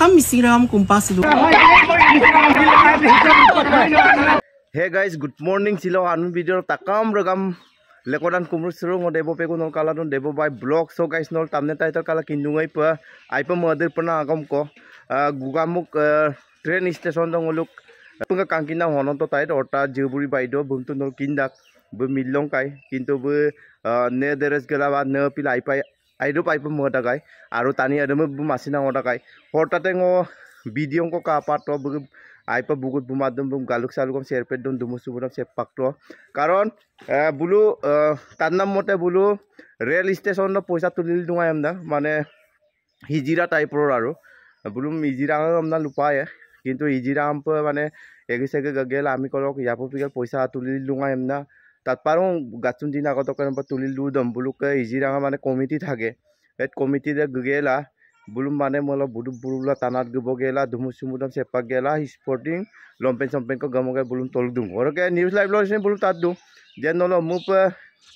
kam misiram kumpas lu hey guys good morning silo anu video takam ragam lekodan kumru suru ngo debo pe kunol kala don debo bai blog so guys nol tamne ta itar kala kinu ngai pa aipa madir pana agam ko gugamuk train station dong uluk punga kangkina honon to tai ota jiburi bai do bumtu nol kindak bumilong kai kinto bu ne deres gela ba ne pilai pai আইডো পাইপ মতাকাই আৰু টানি Adam মাছি নাঙতাকাই হৰ্তা টেঙ B দিওঁ ক কাহ পাত্ৰ বুক আইপা বুকুত বোমা দম বুম গালুক চালুকম চেৰপেট দম ডুমুচু বনাম চেপ পাক্ৰ কাৰণ বোলো তাৰ নাম মতে বোলো ৰেল ষ্টেচনত পইচা তুলিলে দোঙাই আমদা মানে হিজিৰা টাইপৰ আৰু বোলো ইজিৰা আমদা লুপায়ে কিন্তু ইজিৰা আম মানে এগে চেগে গেল আমি কলক ইয়াৰ পৰা পইচা তুলিলে দোঙাই আমদা তাত পাৰোঁ গাচোন দিন আগতে কেনেবা তুলি লওঁ দম বোলোকে ইজিৰাঙা মানে কমিটি থাকে সেই কমিটিৰে গেলা বোলো মানে মই অলপ বুদুপ বোলা টানাত গব গেলা ধুমু চুমু দম চেপাক গেলা স্পৰ্টিং লংপেণ্ট চম্পেণ্ট গমকে বোলো তল দিওঁ সৰুকে নিউজ লাইভ লৈছে বোলো তাত দিওঁ যে নহ'লে মোক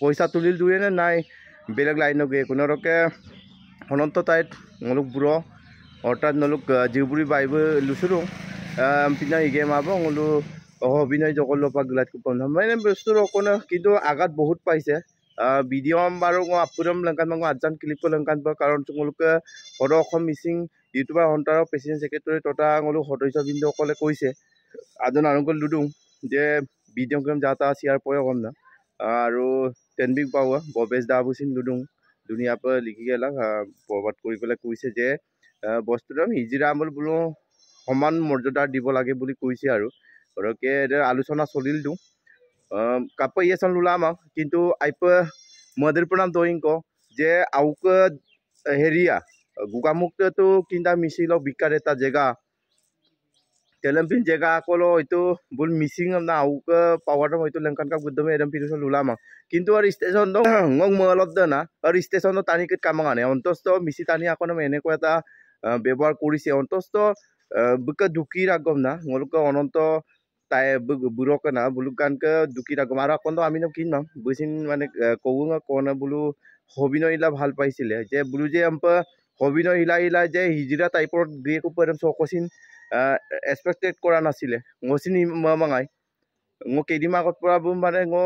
পইচা তুলি দিয়ে নে নাই বেলেগ লাইনত গৈ একো নৰকে অনন্ত তাইত মলুকবোৰ অৰ্থাৎ নলুক জীৱ বুলি বাইব পিনে ই ইগে মাৰিব বোলো অহ অভিনয় জগলৰ পৰা গোলাত কুপন মানে বস্তুৰ অকণ কিন্তু আঘাত বহুত পাইছে বিডিঅম বাৰু আপুৰম লংকান মই আজান ক্লিপৰ লংকান পৰা কাৰণ তোমালোকে সদৌ অসম মিচিং ইউটিউবাৰ সন্তাৰৰ প্ৰেচিডেণ্ট ছেক্ৰেটৰী তথা আঙুলো সদস্য বিন্দুসকলে কৈছে আজন আৰুকল দুদুং যে ভিডিঅ' গেম যা তা চিয়াৰ পৰে অকম না আৰু টেনবিক বাৱা ববেশ দা ভূচিন দুদুং ধুনীয়াৰ পৰা লিখি গেলাক বৰবাদ কৰি পেলাই কৈছে যে বস্তুটো হিজিৰা আমল বোলো সমান মৰ্যাদা দিব লাগে বুলি কৈছে আৰু ওরকে আলোচনা চলিল তো কাপ ইয়ে চান লোলাম কিন্তু আইপ মদের প্রণাম দহিং ক যে আউক হেরিয়া গোগামুক্ত তো কিনা মিছিল বিখ্যাত এটা জেগা তেলেম্পিন জেগা অকল হয়তো বল মিছিং না আউক পাওয়ারটা হয়তো লঙ্কান কাপ গুদমে এরম পিছ লোলাম কিন্তু আর স্টেশন তো হং মলত না আর স্টেশন তো টানি কে কামা নাই অন্তস্থ মিছি টানি আকন এনেকা এটা ব্যবহার করেছে অন্তস্থ বুকে ঢুকি রাখব না অনন্ত তাই বুৰক না বোলো কাৰণ দুখি থাকো আৰু অকণ আমি নো কিনো বুজিন মানে কওঁ কওঁ বোলো হবিন ইলা ভাল পাইছিলে যে বোলো যে হবিন ইলা ইলা যে হিজিৰা টাইপৰ গ্ৰীক উপৰি চকচিন এক্সপেক্টেড কৰা নাছিলে মচিন মঙাই মোৰ কেইদিনমান আগত পৰা বোলো মানে মই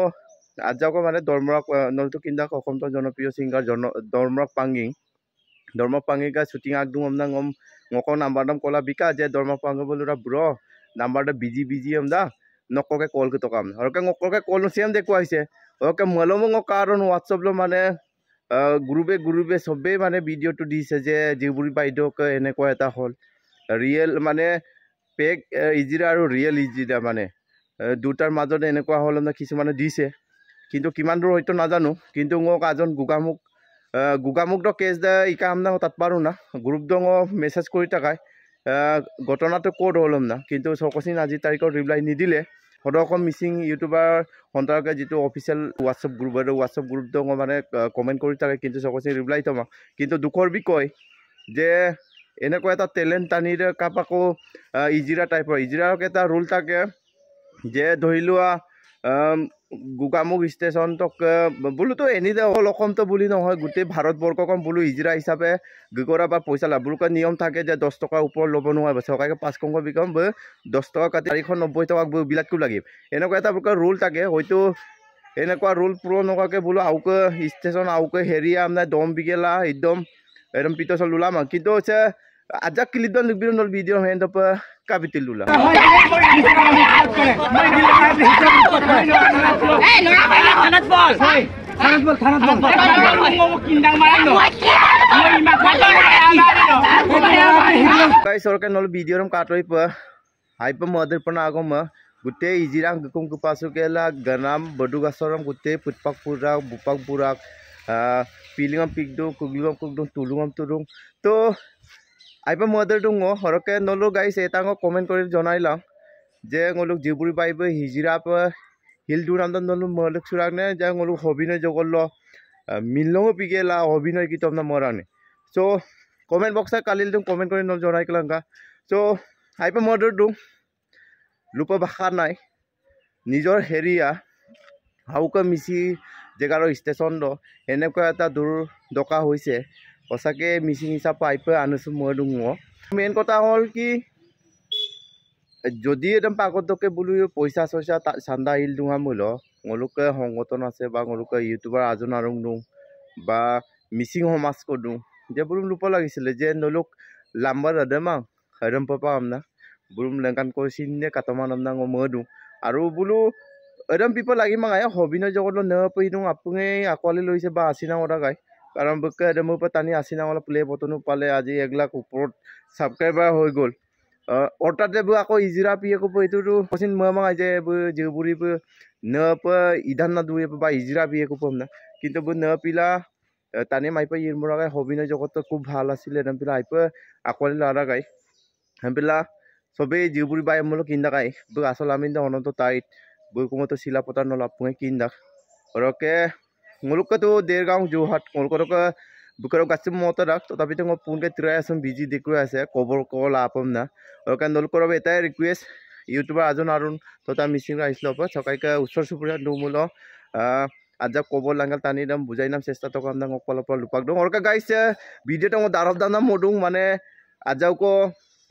আজাক মানে দৰমৰাক নলটো কিনা অসমৰ জনপ্ৰিয় ছিংগাৰ জন দৰমৰাক পাংগিং দৰমক পাঙিকা শ্বুটিং আগদম আপোনাক মকৌ নাম্বাৰ নাম ক'লা বিকা যে দৰমক পাঙ বোলো ৰ নাম্বাৰটা বিজি বিজি হ'ম দা নককে কল কে তকাম হৰকে নককে কল নসিয়াম দেখুয়া হৈছে হৰকে মলম কাৰণ হোৱাটছএপ ল মানে গ্ৰুপে গ্ৰুপে চবেই মানে ভিডিঅ'টো দিছে যে জীৱৰী বাইদেউক এনেকুৱা এটা হ'ল ৰিয়েল মানে পেক ইজিৰা আৰু ৰিয়েল ইজিৰা মানে দুটাৰ মাজত এনেকুৱা হ'ল মানে কিছুমানে দিছে কিন্তু কিমান দূৰ হয়তো নাজানো কিন্তু মোক এজন গোগামুখ গোগামুখ কেছ দে ইকা আমদা তাত পাৰোঁ না গ্ৰুপ দ মেছেজ কৰি থাকায় ঘটনাটো ক'ত হ'ল না কিন্তু চৌকছিং আজিৰ তাৰিখত ৰিপ্লাই নিদিলে সদৌ মিচিং ইউটিউবাৰ সন্তৰকে যিটো অফিচিয়েল হোৱাটছআপ গ্ৰুপ আৰু হোৱাটছআপ গ্ৰুপটো মই মানে কমেণ্ট কৰি থাকে কিন্তু চৌকছিং ৰিপ্লাই থমা কিন্তু দুখৰ বিষয় যে এনেকুৱা এটা টেলেণ্ট টানিৰে কাপ আকৌ ইজিৰা টাইপৰ ইজিৰাক এটা ৰোল থাকে যে ধৰি লোৱা গোকামুখ ষ্টেচনটক বোলোতো এনেদে অল অসমতো বুলি নহয় গোটেই ভাৰতবৰ্ষক বোলো ইজিৰা হিচাপে গোকৰা বা পইচা লাভ বোলো নিয়ম থাকে যে দহ টকাৰ ওপৰত ল'ব নোৱাৰে চৰকাৰে পাঁচ কংশ বিকম দহ টকা কাটি চাৰিশ নব্বৈ টকা বিলাক কিয় লাগিব এনেকুৱা এটা আপোনালোকৰ ৰোল থাকে হয়তো এনেকুৱা ৰোল পূৰণ নকৰাকৈ বোলো আওকে ষ্টেচন আওকে হেৰিয়া মানে দম বিকেলা একদম একদম পিতচল ওলাম কিন্তু হৈছে ajak kilit don lebih nol video main apa kabit lula. Guys, orang kan nol video ram kartu ipa. Hype mother pun agama. Gute izirang gukum kupasuk ella ganam bodu gasoram gute putpak pura bupak pura. Pilingam pikdo kugilam kugdo tulungam tulung. Tuh আইপ মদার দুঙ হরকে নলু গাইছে এটা comment করে জনাইলাম যে এলুক জিবুরি বাইব হিজিরাপ hill দু নাম নলু মলুক সুরাগ নে যে এলুক অভিনয় জগল মিলন পিগেলা অভিনয় কীতম না মরানে সো কমেন্ট বক্সা কালি দু কমেন্ট করে নল জনাই কলঙ্কা সো আইপ মদার দু লোপ ভাষা নাই নিজের হেরিয়া হাউকা মিছি জেগার স্টেশন এনেকা একটা দূর ডকা হয়েছে সঁচাকে মিচিং হিচাপে আইপৰা আনিছোঁ মই দুঙ মেইন কথা হ'ল কি যদি একদম পাগতকে বোলো পইচা চইচা চান্দা আহিল দোঙা মূল মোলোকে সংগঠন আছে বা মোলোকে ইউটিউবাৰ আজন আৰু দিওঁ বা মিচিং সমাজকো কৰোঁ যে বোলো লোপ লাগিছিলে যে নলোক লাম্বাৰ হদে মাং হৰম পাপা আমনা বোলো লেংকান কৈ চিনে কাটমান আমনা মই দিওঁ আৰু বোলো একদম পিপল লাগি মাং এ হবিনৰ জগতত নে পঢ়ি দিওঁ আপুনি আকোৱালি লৈছে বা আচিনা কথা গাই কাৰণ এতিয়া মোৰ পৰা টানি আচিনা অলপ প্লে বটনো পালে আজি এক লাখ ওপৰত ছাবস্ক্ৰাইবাৰ হৈ গ'ল অৰ্থাৎ এইবোৰ আকৌ ইজিৰা পিয়ে ক'ব এইটোতো কচিন মই আমাক আজি এইবোৰ যিবোৰ এইবোৰ ইধান নাদুৰি বা ইজিৰা পিয়ে ক'ব মানে কিন্তু ন পিলা টানি মাৰি পৰা ইৰ মৰাগাই অভিনয় জগতটো খুব ভাল আছিলে এদম পিলা আইপৰ আঁকোৱালি ল'ৰা গাই সেইবিলাক চবেই যিবোৰ বাই মোলৈ কিনা গাই বোলো আচল আমি অনন্ত টাইট বৈকুমত চিলাপতা নলাপুৱে কিনদাক সৰহকৈ তোমালোকেতো দেৰগাঁও যোৰহাট তোমালোকৰ বুকৰ গাছ মতে ৰাখ তথাপিতো মই পোনকৈ তিৰাই আছো বিজি দেখুৱাই আছে কবৰ কব লাভ পাম না আৰু কাৰণ তোমালোকৰ বাবে এটাই ৰিকুৱেষ্ট ইউটিউবাৰ আজন আৰুণ তথা মিচিং আহিছিলোঁ পৰা চকাইকৈ ওচৰ চুবুৰীয়া নুমূল আজাক কবৰ লাগাল টানি দাম বুজাই নাম চেষ্টা থকা আপোনাক অকল অকল লোপাক দিওঁ আৰু গাইছে ভিডিঅ'টো মই দাৰব দাম মোৰ দিওঁ মানে আজাওক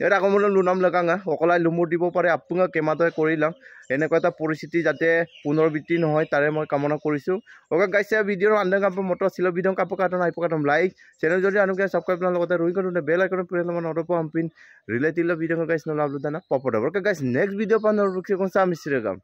এটা কমলে লুনাম লগাঙা অকলাই লুমুৰ দিব পাৰে আপোনাক কেমাতে কৰি লওঁ এনেকুৱা এটা পৰিস্থিতি যাতে পুনৰ বৃত্তি নহয় তাৰে মই কামনা কৰিছোঁ অকে গাইছে ভিডিঅ'ৰ আন্দন কাপ মটৰ চিলৰ বিধম কাপ কাটন আইপ কাটম লাইক চেনেল যদি আনোগে ছাবস্ক্ৰাইব কৰাৰ লগতে ৰুই কৰোঁ বেল আইকন পৰিয়াল মানে অৰ্ডাৰ পাওঁ ৰিলেটিভ ভিডিঅ' গাইছ নলাব দানা পপৰ অকে গাইছ নেক্সট ভিডিঅ' পাম আমি চিৰে কাম